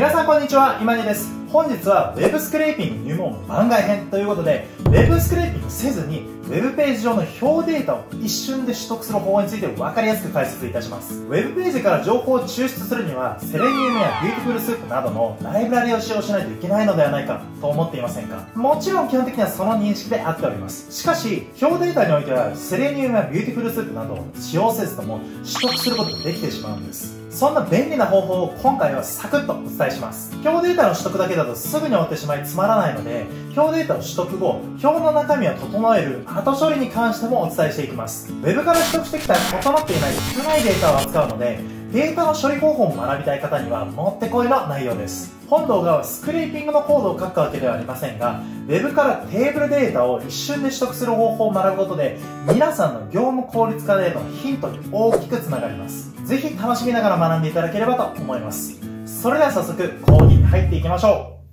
皆さんこんにちは今井です本日は Web スクレーピング入門番外編ということで Web スクレーピングせずに Web ページ上の表データを一瞬で取得する方法について分かりやすく解説いたします Web ページから情報を抽出するにはセレニウムやビューティフルスープなどのライブラリを使用しないといけないのではないかと思っていませんかもちろん基本的にはその認識であっておりますしかし表データにおいてはセレニウムやビューティフルスープなどを使用せずとも取得することができてしまうんですそんな便利な方法を今回はサクッとお伝えします。表データの取得だけだとすぐに終わってしまいつまらないので、表データを取得後、表の中身を整える後処理に関してもお伝えしていきます。Web から取得してきた整っていない少ないデータを扱うので、データの処理方法を学びたい方にはもってこいの内容です。本動画はスクリーピングのコードを書くわけではありませんが Web からテーブルデータを一瞬で取得する方法を学ぶことで皆さんの業務効率化でのヒントに大きくつながります是非楽しみながら学んでいただければと思いますそれでは早速講義に入っていきましょう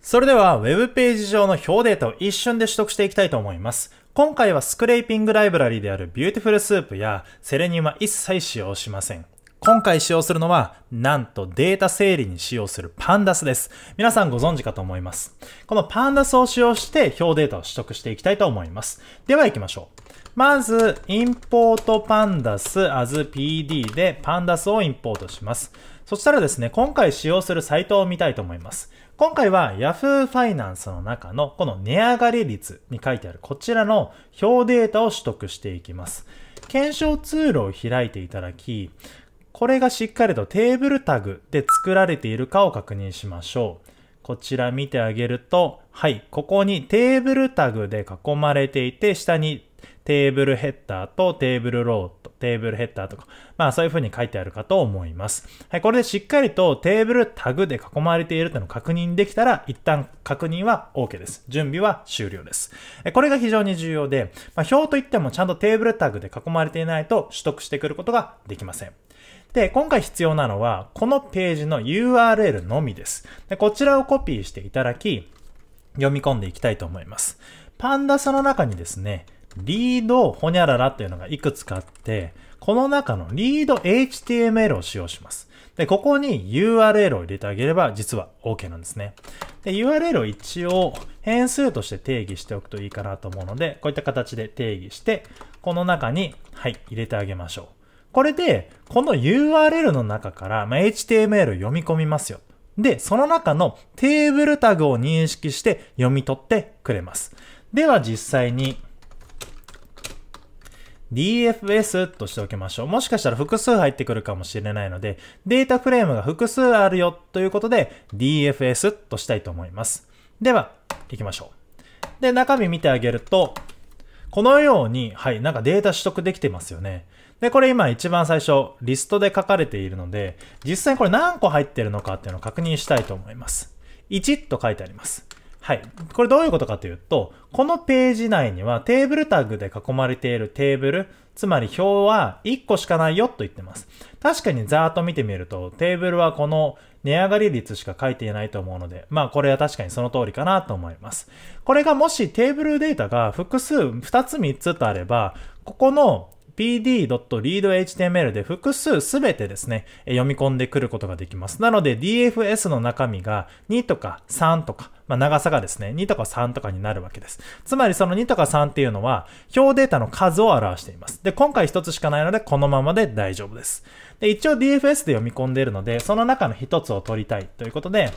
それでは Web ページ上の表データを一瞬で取得していきたいと思います。今回はスクレーピングライブラリである Beautiful Soup やセレニウムは一切使用しません。今回使用するのは、なんとデータ整理に使用するパンダスです。皆さんご存知かと思います。このパンダスを使用して表データを取得していきたいと思います。では行きましょう。まず、インポートパンダス as pd でパンダスをインポートします。そしたらですね、今回使用するサイトを見たいと思います。今回は Yahoo Finance の中のこの値上がり率に書いてあるこちらの表データを取得していきます。検証ツールを開いていただき、これがしっかりとテーブルタグで作られているかを確認しましょう。こちら見てあげると、はい、ここにテーブルタグで囲まれていて、下にテーブルヘッダーとテーブルローとテーブルヘッダーとか、まあそういう風に書いてあるかと思います。はい、これでしっかりとテーブルタグで囲まれているというのを確認できたら、一旦確認は OK です。準備は終了です。これが非常に重要で、まあ、表といってもちゃんとテーブルタグで囲まれていないと取得してくることができません。で、今回必要なのは、このページの URL のみです。で、こちらをコピーしていただき、読み込んでいきたいと思います。パンダスの中にですね、リードホニャララというのがいくつかあって、この中のリード HTML を使用します。で、ここに URL を入れてあげれば実は OK なんですね。で、URL を一応変数として定義しておくといいかなと思うので、こういった形で定義して、この中に、はい、入れてあげましょう。これで、この URL の中から、ま HTML を読み込みますよ。で、その中のテーブルタグを認識して読み取ってくれます。では実際に DFS としておきましょう。もしかしたら複数入ってくるかもしれないので、データフレームが複数あるよということで DFS としたいと思います。では、行きましょう。で、中身見てあげると、このように、はい、なんかデータ取得できてますよね。で、これ今一番最初、リストで書かれているので、実際にこれ何個入ってるのかっていうのを確認したいと思います。1と書いてあります。はい。これどういうことかというと、このページ内にはテーブルタグで囲まれているテーブル、つまり表は1個しかないよと言ってます。確かにざーっと見てみると、テーブルはこの値上がり率しか書いていないと思うので、まあこれは確かにその通りかなと思います。これがもしテーブルデータが複数2つ3つとあれば、ここの pd.readhtml で複数すべてですね、読み込んでくることができます。なので DFS の中身が2とか3とか、まあ、長さがですね、2とか3とかになるわけです。つまりその2とか3っていうのは、表データの数を表しています。で、今回1つしかないので、このままで大丈夫です。で、一応 DFS で読み込んでいるので、その中の1つを取りたいということで、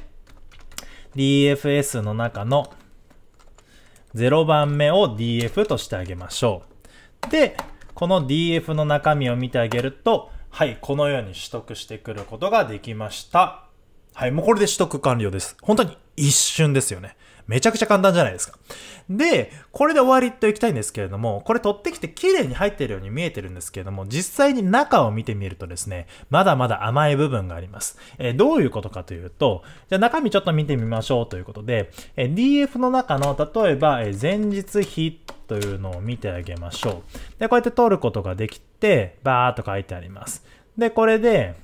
DFS の中の0番目を DF としてあげましょう。で、この DF の中身を見てあげると、はい、このように取得してくることができました。はい、もうこれで取得完了です。本当に一瞬ですよね。めちゃくちゃ簡単じゃないですか。で、これで終わりといきたいんですけれども、これ取ってきて綺麗に入ってるように見えてるんですけれども、実際に中を見てみるとですね、まだまだ甘い部分があります。えー、どういうことかというと、じゃあ中身ちょっと見てみましょうということで、えー、DF の中の、例えば、えー、前日比というのを見てあげましょう。で、こうやって取ることができて、バーっと書いてあります。で、これで、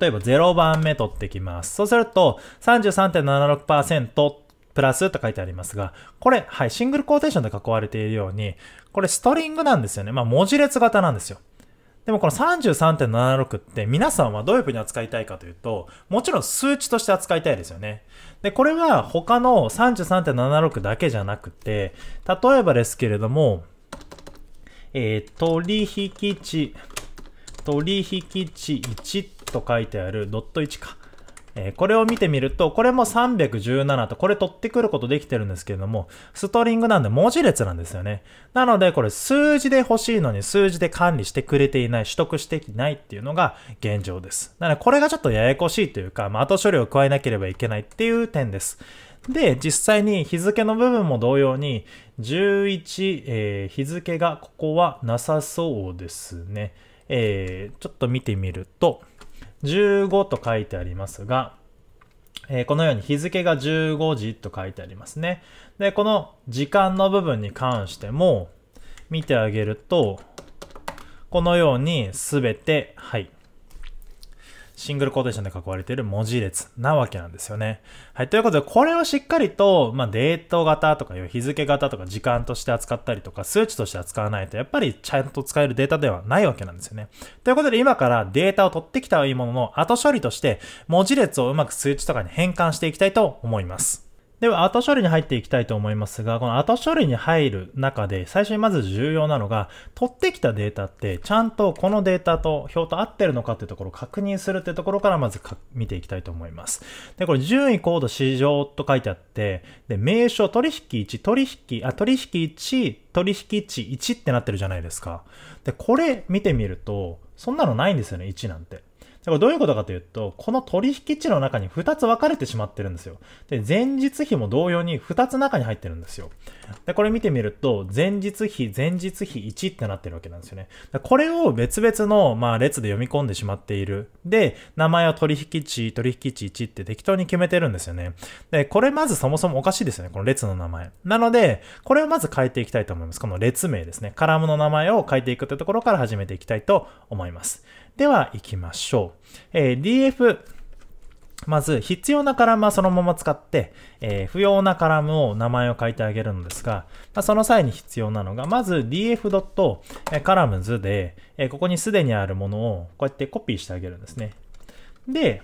例えば0番目取ってきます。そうすると33.76%プラスと書いてありますが、これ、はい、シングルコーテーションで囲われているように、これストリングなんですよね。まあ、文字列型なんですよ。でもこの33.76って皆さんはどういうふうに扱いたいかというと、もちろん数値として扱いたいですよね。で、これは他の33.76だけじゃなくて、例えばですけれども、えー、取引値、取引値1と書いてあるドット1か。えー、これを見てみると、これも317と、これ取ってくることできてるんですけれども、ストリングなんで文字列なんですよね。なので、これ数字で欲しいのに数字で管理してくれていない、取得していないっていうのが現状です。なので、これがちょっとややこしいというか、まあ、後処理を加えなければいけないっていう点です。で、実際に日付の部分も同様に、11、えー、日付がここはなさそうですね。えー、ちょっと見てみると、15と書いてありますが、えー、このように日付が15時と書いてありますね。で、この時間の部分に関しても見てあげると、このようにすべて、はい、シングルコーテーションで囲われている文字列なわけなんですよね。はい。ということで、これをしっかりと、まあ、デート型とかいう日付型とか時間として扱ったりとか、数値として扱わないと、やっぱりちゃんと使えるデータではないわけなんですよね。ということで、今からデータを取ってきたはいいものの、後処理として、文字列をうまく数値とかに変換していきたいと思います。では、後処理に入っていきたいと思いますが、この後処理に入る中で、最初にまず重要なのが、取ってきたデータって、ちゃんとこのデータと表と合ってるのかっていうところを確認するっていうところから、まず見ていきたいと思います。で、これ、順位、コード、市場と書いてあって、で、名称、取引1、取引、あ、取引1、取引値1ってなってるじゃないですか。で、これ見てみると、そんなのないんですよね、1なんて。どういうことかというと、この取引値の中に2つ分かれてしまってるんですよ。で、前日比も同様に2つ中に入ってるんですよ。で、これ見てみると、前日比、前日比1ってなってるわけなんですよね。これを別々の、まあ、列で読み込んでしまっている。で、名前を取引値、取引値1って適当に決めてるんですよね。で、これまずそもそもおかしいですよね。この列の名前。なので、これをまず変えていきたいと思います。この列名ですね。カラムの名前を変えていくというところから始めていきたいと思います。では行きましょう。えー、df、まず必要なカラムはそのまま使って、えー、不要なカラムを名前を書いてあげるのですが、まあ、その際に必要なのが、まず df.columns で、えー、ここにすでにあるものをこうやってコピーしてあげるんですね。で、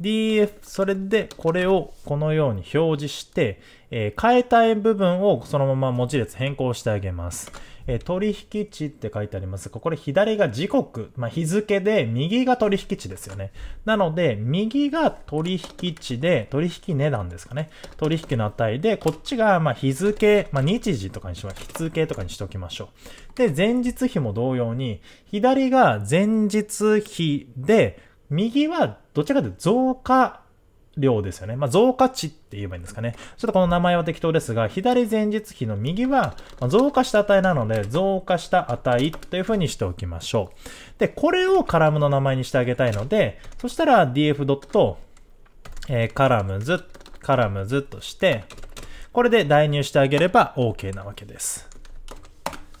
df、それでこれをこのように表示して、えー、変えたい部分をそのまま文字列変更してあげます。えー、取引値って書いてありますこれ左が時刻、まあ、日付で、右が取引値ですよね。なので、右が取引値で、取引値段ですかね。取引の値で、こっちがま日付、まあ、日時とかにします。日付とかにしておきましょう。で、前日比も同様に、左が前日比で、右はどちらかというと増加量ですよね。まあ、増加値って言えばいいんですかね。ちょっとこの名前は適当ですが、左前日比の右は増加した値なので、増加した値というふうにしておきましょう。で、これをカラムの名前にしてあげたいので、そしたら df. えカラムズ、カラムズとして、これで代入してあげれば OK なわけです。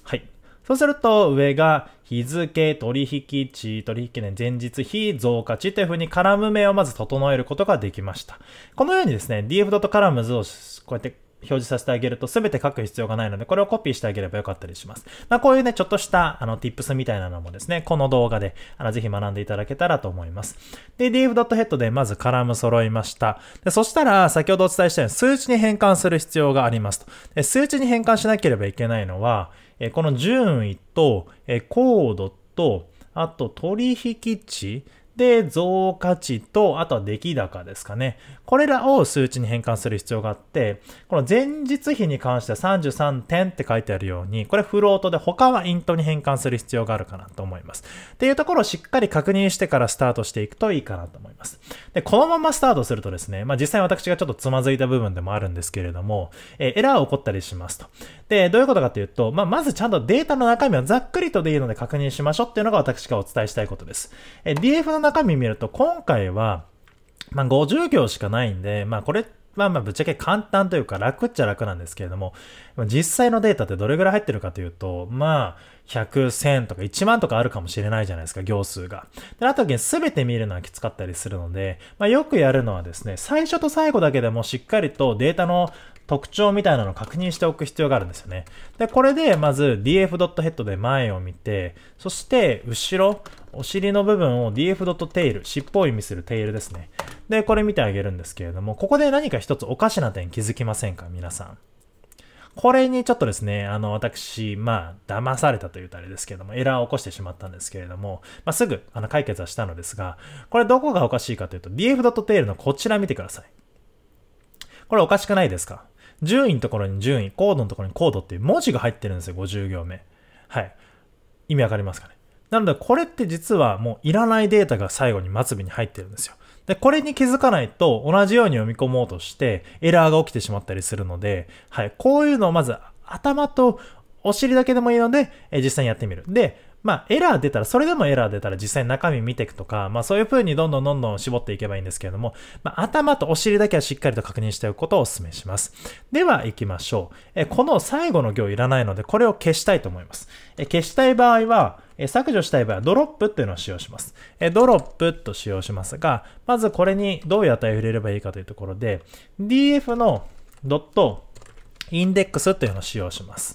はい。そうすると上が日付、取引値、取引年前日、非増加値というふうにカラム名をまず整えることができました。このようにですね、df.columns をこうやって表示させてあげると全て書く必要がないので、これをコピーしてあげればよかったりします。まあ、こういうね、ちょっとした、あの、tips みたいなのもですね、この動画で、あの、ぜひ学んでいただけたらと思います。で、dev.head でまずカラム揃いました。で、そしたら、先ほどお伝えしたように、数値に変換する必要がありますと。で、数値に変換しなければいけないのは、えこの順位と、えコードと、あと、取引値、で、増加値と、あとは出来高ですかね。これらを数値に変換する必要があって、この前日比に関しては33点って書いてあるように、これフロートで他はイントに変換する必要があるかなと思います。っていうところをしっかり確認してからスタートしていくといいかなと思います。で、このままスタートするとですね、まあ実際私がちょっとつまずいた部分でもあるんですけれども、えエラー起こったりしますと。で、どういうことかというと、まあまずちゃんとデータの中身をざっくりとでいいので確認しましょうっていうのが私がお伝えしたいことです。え DF の中身見ると、今回は、まあ、50行しかないんで、まあ、これはまあぶっちゃけ簡単というか楽っちゃ楽なんですけれども、実際のデータってどれぐらい入ってるかというと、まあ、100、1000とか1万とかあるかもしれないじゃないですか、行数が。で、あとす全て見るのはきつかったりするので、まあよくやるのはですね、最初と最後だけでもしっかりとデータの特徴みたいなのを確認しておく必要があるんですよね。で、これでまず df.head で前を見て、そして後ろ、お尻の部分を df.tail、尻尾を意味するテールですね。で、これ見てあげるんですけれども、ここで何か一つおかしな点気づきませんか皆さん。これにちょっとですね、あの、私、まあ、騙されたというとあれですけれども、エラーを起こしてしまったんですけれども、まあ、すぐ、あの、解決はしたのですが、これどこがおかしいかというと、df.tail のこちら見てください。これおかしくないですか順位のところに順位、コードのところにコードっていう文字が入ってるんですよ、50行目。はい。意味わかりますかね。なので、これって実はもういらないデータが最後に末尾に入ってるんですよ。で、これに気づかないと同じように読み込もうとしてエラーが起きてしまったりするので、はい。こういうのをまず頭とお尻だけでもいいので、え実際にやってみる。で、まあ、エラー出たら、それでもエラー出たら実際中身見ていくとか、まあそういう風にどんどんどんどん絞っていけばいいんですけれども、まあ頭とお尻だけはしっかりと確認しておくことをお勧めします。では行きましょう。えこの最後の行いらないので、これを消したいと思います。え消したい場合は、え削除したい場合はドロップっていうのを使用します。えドロップと使用しますが、まずこれにどういう値を入れればいいかというところで、df のドットインデックスというのを使用します。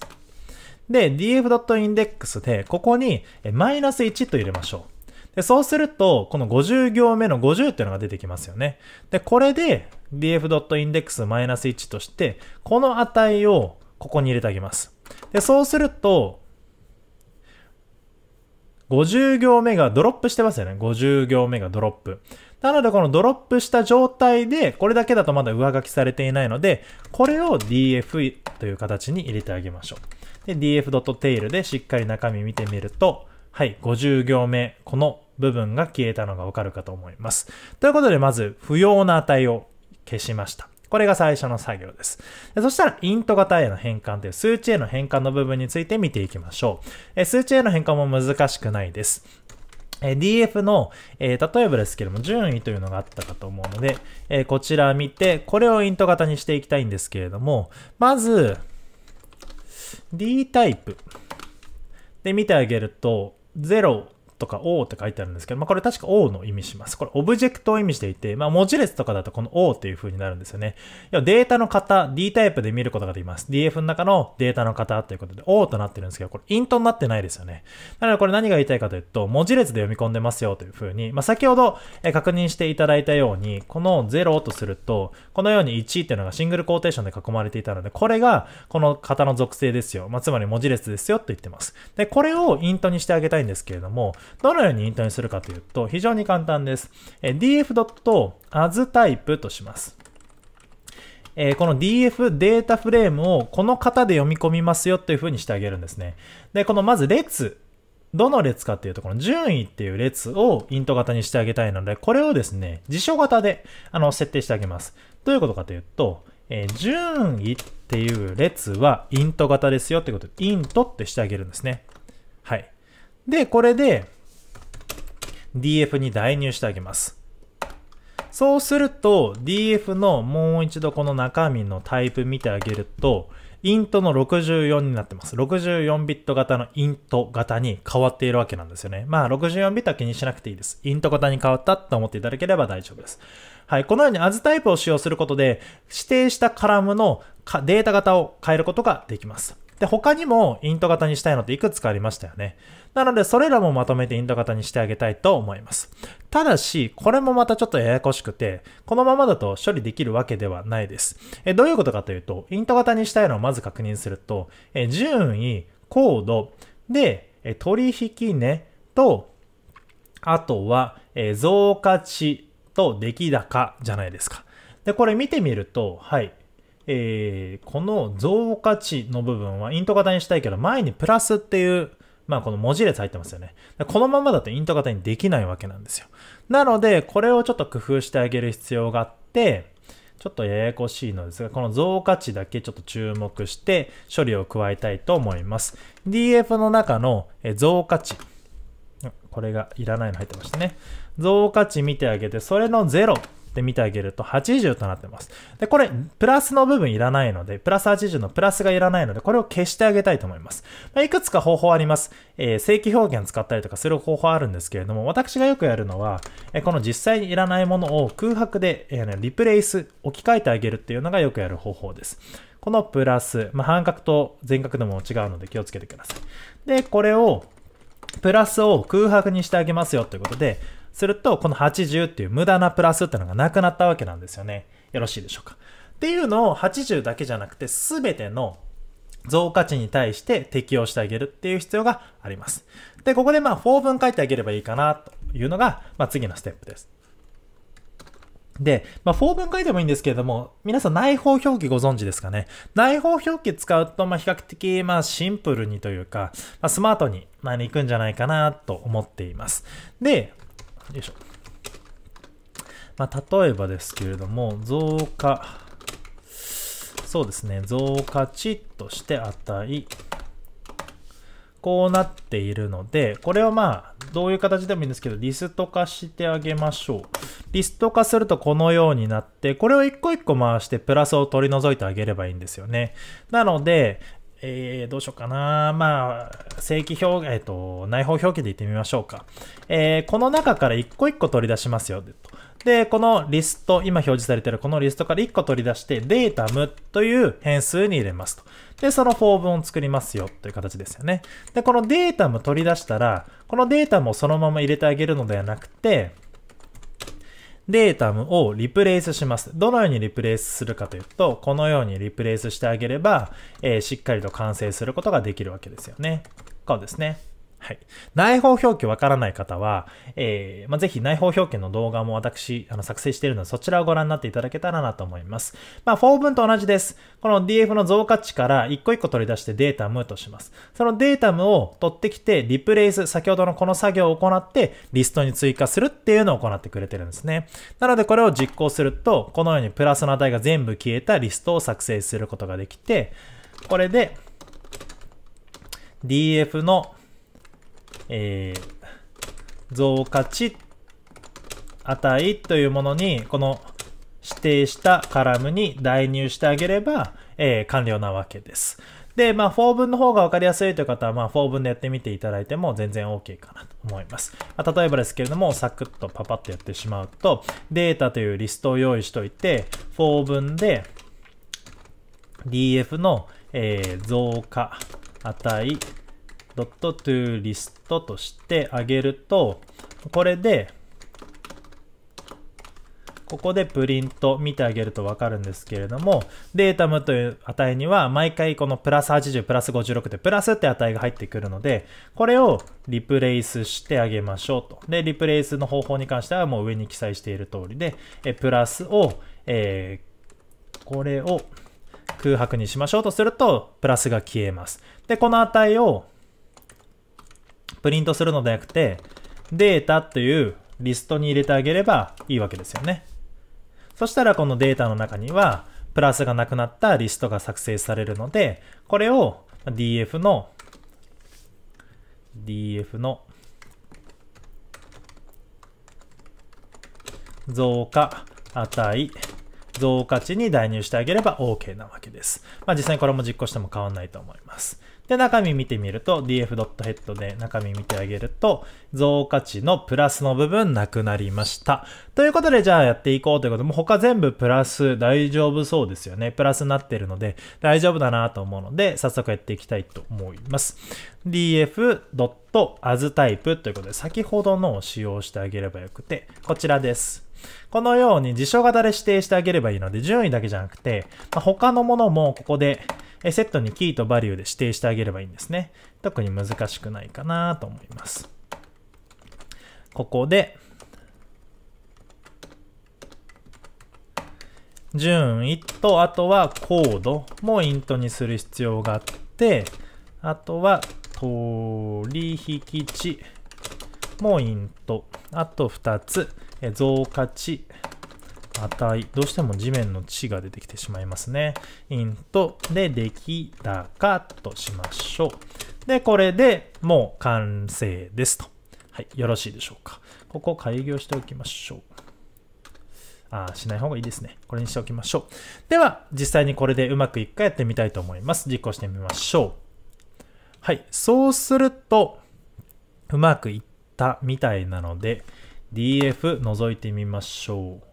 で、df.index で、ここに、マイナス1と入れましょう。で、そうすると、この50行目の50っていうのが出てきますよね。で、これで、df.index マイナス1として、この値をここに入れてあげます。で、そうすると、50行目がドロップしてますよね。50行目がドロップ。なので、このドロップした状態で、これだけだとまだ上書きされていないので、これを df という形に入れてあげましょう。で、df.tail でしっかり中身見てみると、はい、50行目、この部分が消えたのがわかるかと思います。ということで、まず、不要な値を消しました。これが最初の作業です。そしたら、イント型への変換という数値への変換の部分について見ていきましょう。数値への変換も難しくないです。DF の、えー、例えばですけども、順位というのがあったかと思うので、えー、こちら見て、これをイント型にしていきたいんですけれども、まず、D タイプで見てあげると0とか O って書いてあるんですけど、まあ、これ確か O の意味します。これオブジェクトを意味していて、まあ、文字列とかだとこの O っていう風になるんですよね。要はデータの型、D タイプで見ることができます。DF の中のデータの型ということで O となってるんですけど、これイントになってないですよね。なのでこれ何が言いたいかというと、文字列で読み込んでますよという風に、まあ、先ほど確認していただいたように、この0とすると、このように1っていうのがシングルコーテーションで囲まれていたので、これがこの型の属性ですよ。まあ、つまり文字列ですよと言ってます。で、これをイントにしてあげたいんですけれども、どのようにイントにするかというと、非常に簡単です。えー、df. を as タイプとします。えー、この df データフレームをこの型で読み込みますよというふうにしてあげるんですね。で、このまず列どの列かっていうと、この順位っていう列をイント型にしてあげたいので、これをですね、辞書型であの設定してあげます。どういうことかというと、えー、順位っていう列はイント型ですよってことで、イントってしてあげるんですね。はい。で、これで、df に代入してあげます。そうすると df のもう一度この中身のタイプ見てあげると、int の64になってます。64ビット型のイント型に変わっているわけなんですよね。まあ64ビットは気にしなくていいです。int 型に変わったって思っていただければ大丈夫です。はい。このように as タイプを使用することで指定したカラムのデータ型を変えることができます。で、他にもイント型にしたいのっていくつかありましたよね。なので、それらもまとめてイント型にしてあげたいと思います。ただし、これもまたちょっとややこしくて、このままだと処理できるわけではないです。えどういうことかというと、イント型にしたいのをまず確認すると、え順位、コード、で、え取引値と、あとは、え増加値と出来高じゃないですか。で、これ見てみると、はい、えー、この増加値の部分はイント型にしたいけど、前にプラスっていう、まあこの文字列入ってますよね。このままだとイント型にできないわけなんですよ。なので、これをちょっと工夫してあげる必要があって、ちょっとややこしいのですが、この増加値だけちょっと注目して処理を加えたいと思います。DF の中の増加値。これがいらないの入ってましたね。増加値見てあげて、それの0。って見てあげると80となってます。で、これ、プラスの部分いらないので、プラス80のプラスがいらないので、これを消してあげたいと思います。まあ、いくつか方法あります。えー、正規表現使ったりとかする方法あるんですけれども、私がよくやるのは、えこの実際にいらないものを空白で、えー、リプレイス、置き換えてあげるっていうのがよくやる方法です。このプラス、まあ、半角と全角でも違うので気をつけてください。で、これを、プラスを空白にしてあげますよということで、すると、この80っていう無駄なプラスっていうのがなくなったわけなんですよね。よろしいでしょうか。っていうのを80だけじゃなくて、すべての増加値に対して適用してあげるっていう必要があります。で、ここでまあ、法文書いてあげればいいかなというのが、まあ、次のステップです。で、まあ、法文書いてもいいんですけれども、皆さん内包表記ご存知ですかね。内包表記使うと、まあ、比較的、まあ、シンプルにというか、まあ、スマートに、まあ、いくんじゃないかなと思っています。で、よいしょ。まあ、例えばですけれども、増加、そうですね、増加値として値、こうなっているので、これをまあ、どういう形でもいいんですけど、リスト化してあげましょう。リスト化するとこのようになって、これを一個一個回してプラスを取り除いてあげればいいんですよね。なので、えー、どうしようかな。まあ、正規表、えっ、ー、と、内包表記で言ってみましょうか。えー、この中から一個一個取り出しますよ。で、このリスト、今表示されているこのリストから1個取り出して、データムという変数に入れますと。で、そのフォームを作りますよという形ですよね。で、このデータム取り出したら、このデータもそのまま入れてあげるのではなくて、データをリプレイスします。どのようにリプレイスするかというと、このようにリプレイスしてあげれば、えー、しっかりと完成することができるわけですよね。こうですね。はい。内包表記わからない方は、えー、まあ、ぜひ内包表記の動画も私、あの、作成しているので、そちらをご覧になっていただけたらなと思います。まあ、f 文と同じです。この DF の増加値から一個一個取り出してデータムとします。そのデータムを取ってきて、リプレイス、先ほどのこの作業を行って、リストに追加するっていうのを行ってくれてるんですね。なので、これを実行すると、このようにプラスの値が全部消えたリストを作成することができて、これで、DF のえー、増加値値というものに、この指定したカラムに代入してあげれば、えー、完了なわけです。で、まあ、法文の方が分かりやすいという方は、まあ、法文でやってみていただいても全然 OK かなと思います。まあ、例えばですけれども、サクッとパパッとやってしまうと、データというリストを用意しといて、法文で df の、えー、増加値ドットトゥーリストとしてあげると、これで、ここでプリント見てあげるとわかるんですけれども、データムという値には毎回このプラス80、プラス56でプラスって値が入ってくるので、これをリプレイスしてあげましょうと。で、リプレイスの方法に関してはもう上に記載している通りで、えプラスを、えー、これを空白にしましょうとすると、プラスが消えます。で、この値をプリントするのではなくて、データというリストに入れてあげればいいわけですよね。そしたらこのデータの中には、プラスがなくなったリストが作成されるので、これを DF の、DF の増加値、増加値に代入してあげれば OK なわけです。まあ実際にこれも実行しても変わんないと思います。で、中身見てみると、df.head で中身見てあげると、増価値のプラスの部分なくなりました。ということで、じゃあやっていこうということで、もう他全部プラス大丈夫そうですよね。プラスになってるので、大丈夫だなと思うので、早速やっていきたいと思います。df.as タイプということで、先ほどのを使用してあげればよくて、こちらです。このように辞書型で指定してあげればいいので、順位だけじゃなくて、ま他のものもここでえセットにキーとバリューで指定してあげればいいんですね。特に難しくないかなと思います。ここで、順位と、あとはコードもイントにする必要があって、あとは取引値もイント。あと2つ、増価値値、どうしても地面の地が出てきてしまいますね。int でできたかとしましょう。で、これでもう完成ですと。はい、よろしいでしょうか。ここ開業しておきましょう。あしない方がいいですね。これにしておきましょう。では、実際にこれでうまくいくかやってみたいと思います。実行してみましょう。はい、そうすると、うまくいったみたいなので、df 覗いてみましょう。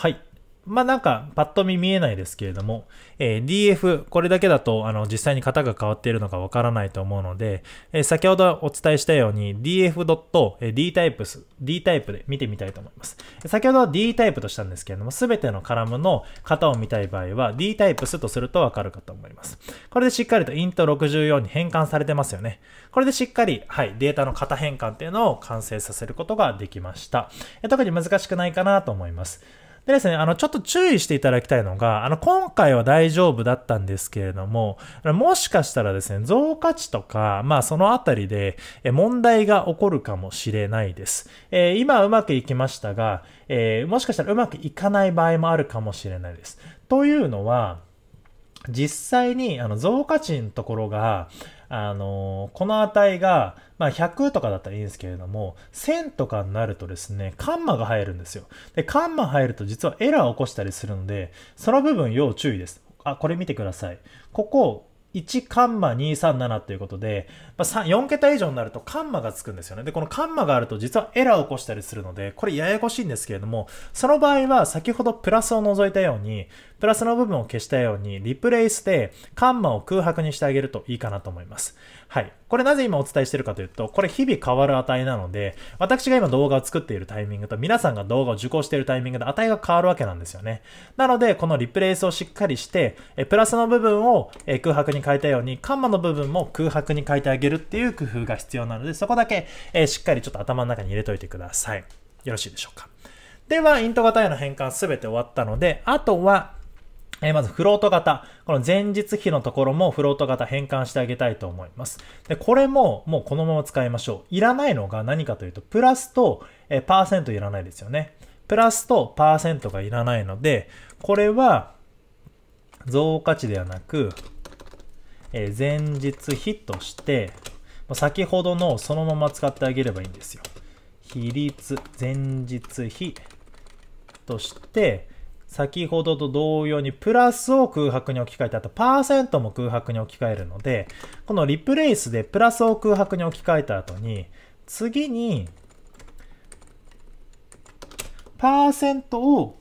はい。まあなんか、パッと見見えないですけれども、えー、DF、これだけだと、あの、実際に型が変わっているのかわからないと思うので、えー、先ほどお伝えしたように df.dtypes、d タイプで見てみたいと思います。先ほどは d タイプとしたんですけれども、すべてのカラムの型を見たい場合は、d タイプスとするとわかるかと思います。これでしっかりと int64 に変換されてますよね。これでしっかり、はい、データの型変換っていうのを完成させることができました。特に難しくないかなと思います。でですね、あの、ちょっと注意していただきたいのが、あの、今回は大丈夫だったんですけれども、もしかしたらですね、増加値とか、まあ、そのあたりで、問題が起こるかもしれないです。えー、今うまくいきましたが、えー、もしかしたらうまくいかない場合もあるかもしれないです。というのは、実際に、あの、増加値のところが、あのこの値が、まあ、100とかだったらいいんですけれども、1000とかになるとですね、カンマが入るんですよ。で、カンマ入ると実はエラーを起こしたりするので、その部分要注意です。あ、これ見てください。ここ、1カンマ237ということで、まあ、4桁以上になるとカンマがつくんですよね。で、このカンマがあると実はエラーを起こしたりするので、これややこしいんですけれども、その場合は先ほどプラスを除いたように、プラスの部分を消したように、リプレイスでカンマを空白にしてあげるといいかなと思います。はい。これなぜ今お伝えしてるかというと、これ日々変わる値なので、私が今動画を作っているタイミングと皆さんが動画を受講しているタイミングで値が変わるわけなんですよね。なので、このリプレイスをしっかりして、えプラスの部分をえ空白に変えたように、カンマの部分も空白に変えてあげるっていう工夫が必要なので、そこだけえしっかりちょっと頭の中に入れといてください。よろしいでしょうか。では、イント型への変換すべて終わったので、あとは、えまずフロート型。この前日比のところもフロート型変換してあげたいと思います。で、これももうこのまま使いましょう。いらないのが何かというと、プラスと、えパーセントいらないですよね。プラスとパーセントがいらないので、これは増加値ではなく、え前日比として、先ほどのそのまま使ってあげればいいんですよ。比率、前日比として、先ほどと同様にプラスを空白に置き換えて、あとパーセントも空白に置き換えるので、このリプレイスでプラスを空白に置き換えた後に、次に、パーセントを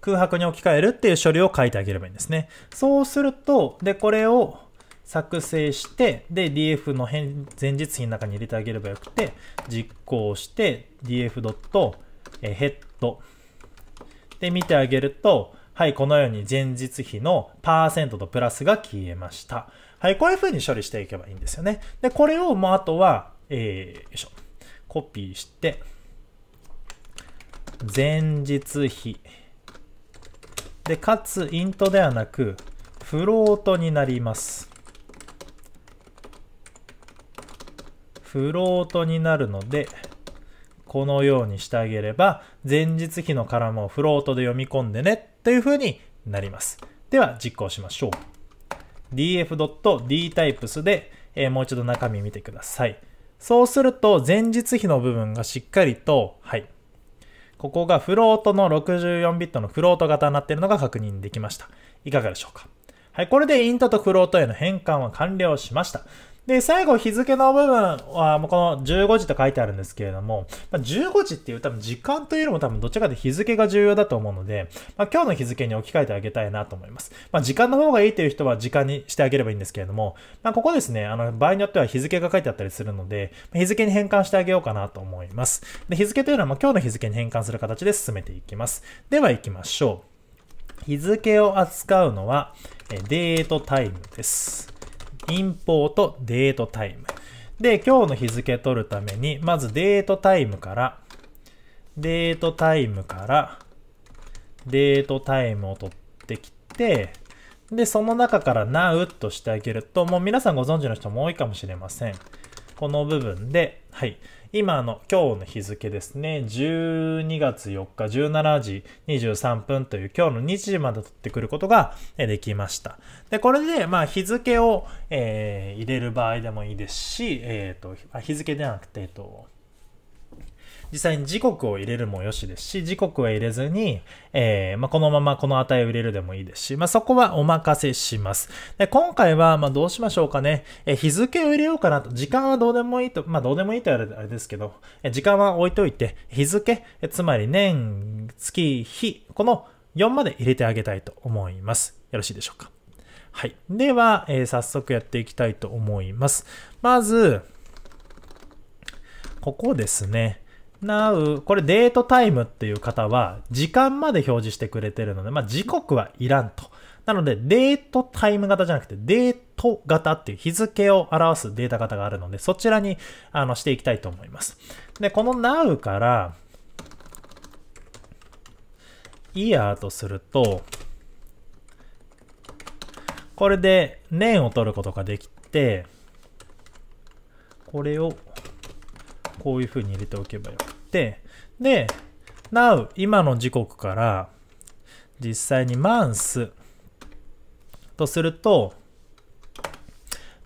空白に置き換えるっていう処理を書いてあげればいいんですね。そうすると、で、これを作成して、で、df の前日比の中に入れてあげればよくて、実行して、df.head で見てあげると、はい、このように前日比のパーセントとプラスが消えました。はい、こういうふうに処理していけばいいんですよね。で、これをもうあとは、えー、よいしょ、コピーして、前日比。で、かつ、イントではなく、フロートになります。フロートになるので、このようにしてあげれば、前日比のカラムをフロートで読み込んでねという風になります。では実行しましょう。df.dtypes で、えもう一度中身見てください。そうすると前日比の部分がしっかりと、はい。ここがフロートの64ビットのフロート型になっているのが確認できました。いかがでしょうかはい、これでイントとフロートへの変換は完了しました。で、最後日付の部分は、もうこの15時と書いてあるんですけれども、まあ、15時っていう多分時間というよりも多分どっちかで日付が重要だと思うので、まあ、今日の日付に置き換えてあげたいなと思います。まあ、時間の方がいいという人は時間にしてあげればいいんですけれども、まあ、ここですね、あの、場合によっては日付が書いてあったりするので、日付に変換してあげようかなと思います。で、日付というのはま今日の日付に変換する形で進めていきます。では行きましょう。日付を扱うのは、デートタイムです。インポートデートタイム。で、今日の日付取るために、まずデートタイムから、デートタイムから、デートタイムを取ってきて、で、その中から Now としてあげると、もう皆さんご存知の人も多いかもしれません。この部分で、はい。今の今日の日付ですね、12月4日17時23分という今日の2時まで撮ってくることができました。で、これで、まあ、日付を、えー、入れる場合でもいいですし、えっ、ー、と、日付ではなくて、えっ、ー、と、実際に時刻を入れるもよしですし、時刻は入れずに、えー、まあ、このままこの値を入れるでもいいですし、まあ、そこはお任せします。で、今回は、まどうしましょうかね。え日付を入れようかなと。時間はどうでもいいと、まあ、どうでもいいとあれあれですけど、え時間は置いといて、日付、えつまり年、月、日、この4まで入れてあげたいと思います。よろしいでしょうか。はい。では、えー、早速やっていきたいと思います。まず、ここですね。Now、これデートタイムっていう方は、時間まで表示してくれてるので、まあ、時刻はいらんと。なので、デートタイム型じゃなくて、デート型っていう日付を表すデータ型があるので、そちらにあのしていきたいと思います。で、この Now から、year とすると、これで年を取ることができて、これをこういう風に入れておけばよく、で、now 今の時刻から実際にマンスとすると、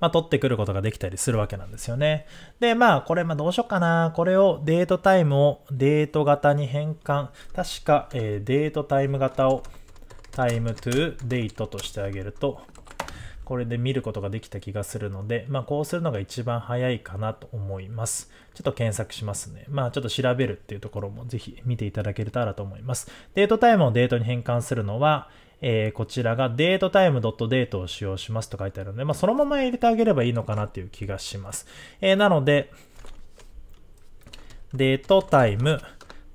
まあ、取ってくることができたりするわけなんですよね。で、まあ、これ、まあ、どうしようかな。これをデートタイムをデート型に変換。確か、えー、デートタイム型をタイムトゥデートとしてあげると、これで見ることができた気がするので、まあ、こうするのが一番早いかなと思います。ちょっと検索しますね。まあ、ちょっと調べるっていうところもぜひ見ていただけたらと思います。デートタイムをデートに変換するのは、えー、こちらがデートタイムドットデートを使用しますと書いてあるので、まあ、そのまま入れてあげればいいのかなっていう気がします。えー、なので、デートタイム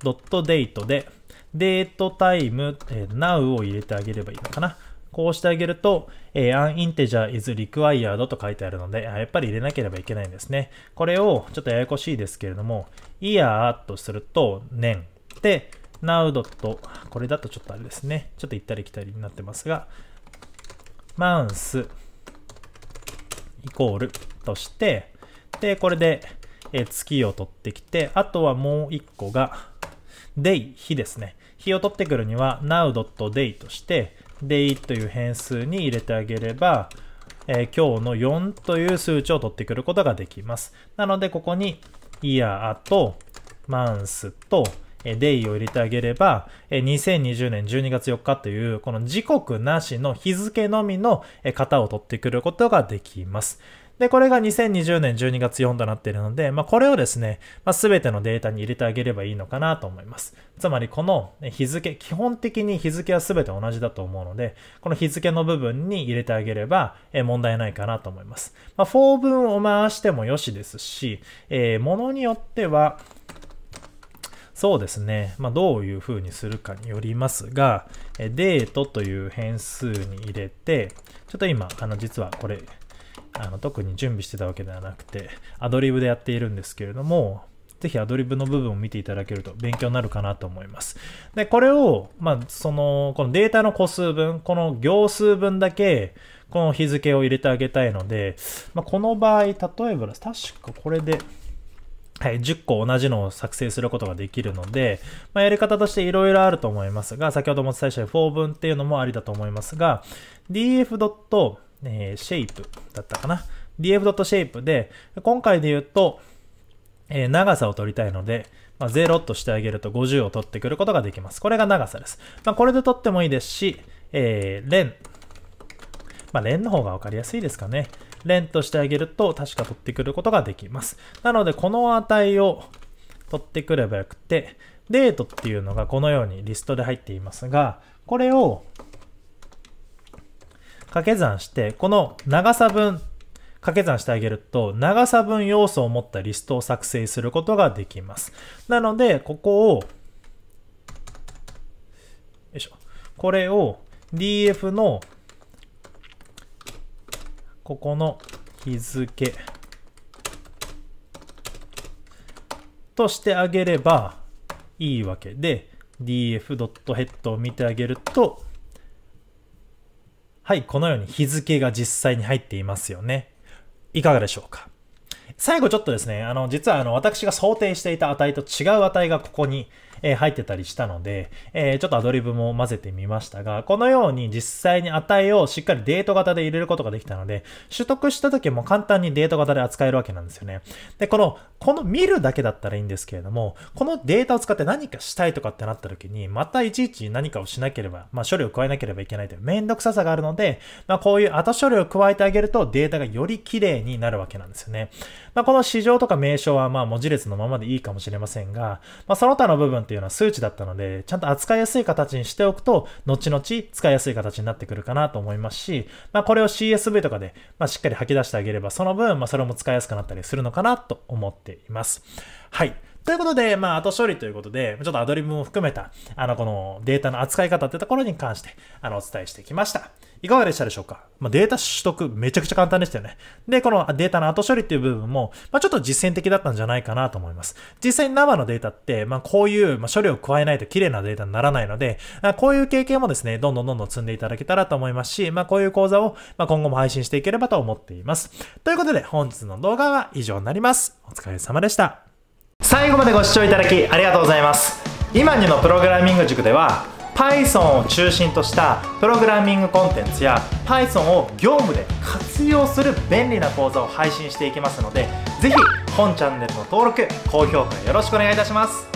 ドットデートで、デートタイム、えー、now を入れてあげればいいのかな。こうしてあげると、えー、uninteger is required と書いてあるので、やっぱり入れなければいけないんですね。これをちょっとややこしいですけれども、year とすると年で、now. これだとちょっとあれですね。ちょっと行ったり来たりになってますが、month イコールとして、で、これで、え月を取ってきて、あとはもう1個が day 日ですね。日を取ってくるには now.day として、でいという変数に入れてあげれば、えー、今日の4という数値を取ってくることができます。なので、ここにイヤーとマンスとデイを入れてあげれば、2020年12月4日という、この時刻なしの日付のみの型を取ってくることができます。で、これが2020年12月4となっているので、まあ、これをですね、まあ、全てのデータに入れてあげればいいのかなと思います。つまり、この日付、基本的に日付は全て同じだと思うので、この日付の部分に入れてあげれば、え問題ないかなと思います。まあ、f 文を回してもよしですし、えー、ものによっては、そうですね。まあ、どういう風にするかによりますが、デートという変数に入れて、ちょっと今、あの、実はこれ、あの特に準備してたわけではなくて、アドリブでやっているんですけれども、ぜひアドリブの部分を見ていただけると勉強になるかなと思います。で、これを、まあ、その、このデータの個数分、この行数分だけ、この日付を入れてあげたいので、まあ、この場合、例えば、確かこれで、はい、10個同じのを作成することができるので、まあ、やり方としていろいろあると思いますが、先ほどもお伝えした4分っていうのもありだと思いますが、df. えー、s h a だったかな。df.shape で、今回で言うと、えー、長さを取りたいので、まあ、0としてあげると50を取ってくることができます。これが長さです。まあ、これで取ってもいいですし、えー、連。まあ、連の方がわかりやすいですかね。連としてあげると確か取ってくることができます。なので、この値を取ってくればよくて、デートっていうのがこのようにリストで入っていますが、これを掛け算して、この長さ分掛け算してあげると、長さ分要素を持ったリストを作成することができます。なので、ここを、よいしょ。これを df の、ここの日付としてあげればいいわけで、df.head を見てあげると、はい、このように日付が実際に入っていますよね。いかがでしょうか最後ちょっとですね、あの、実はあの、私が想定していた値と違う値がここにえ入ってたりしたので、えちょっとアドリブも混ぜてみましたが、このように実際に値をしっかりデート型で入れることができたので、取得した時も簡単にデート型で扱えるわけなんですよね。で、この、この見るだけだったらいいんですけれども、このデータを使って何かしたいとかってなった時に、またいちいち何かをしなければ、まあ、処理を加えなければいけないというめんどくささがあるので、まあ、こういう後処理を加えてあげるとデータがより綺麗になるわけなんですよね。まあ、この市場とか名称はまあ文字列のままでいいかもしれませんが、まあ、その他の部分ってていうような数値だったので、ちゃんと扱いやすい形にしておくと、後々使いやすい形になってくるかなと思いますし、まあ、これを CSV とかで、まあ、しっかり吐き出してあげれば、その分、まあ、それも使いやすくなったりするのかなと思っています。はい。ということで、まあ、後処理ということで、ちょっとアドリブも含めた、あの、このデータの扱い方ってところに関して、あの、お伝えしてきました。いかがでしたでしょうか、まあ、データ取得めちゃくちゃ簡単でしたよね。で、このデータの後処理っていう部分も、まあ、ちょっと実践的だったんじゃないかなと思います。実際に生のデータって、まあ、こういう処理を加えないと綺麗なデータにならないので、こういう経験もですね、どんどんどんどん積んでいただけたらと思いますし、まあ、こういう講座を今後も配信していければと思っています。ということで、本日の動画は以上になります。お疲れ様でした。最後までご視聴いただきありがとうございます。今にのプログラミング塾では、Python を中心としたプログラミングコンテンツや Python を業務で活用する便利な講座を配信していきますので是非本チャンネルの登録高評価よろしくお願いいたします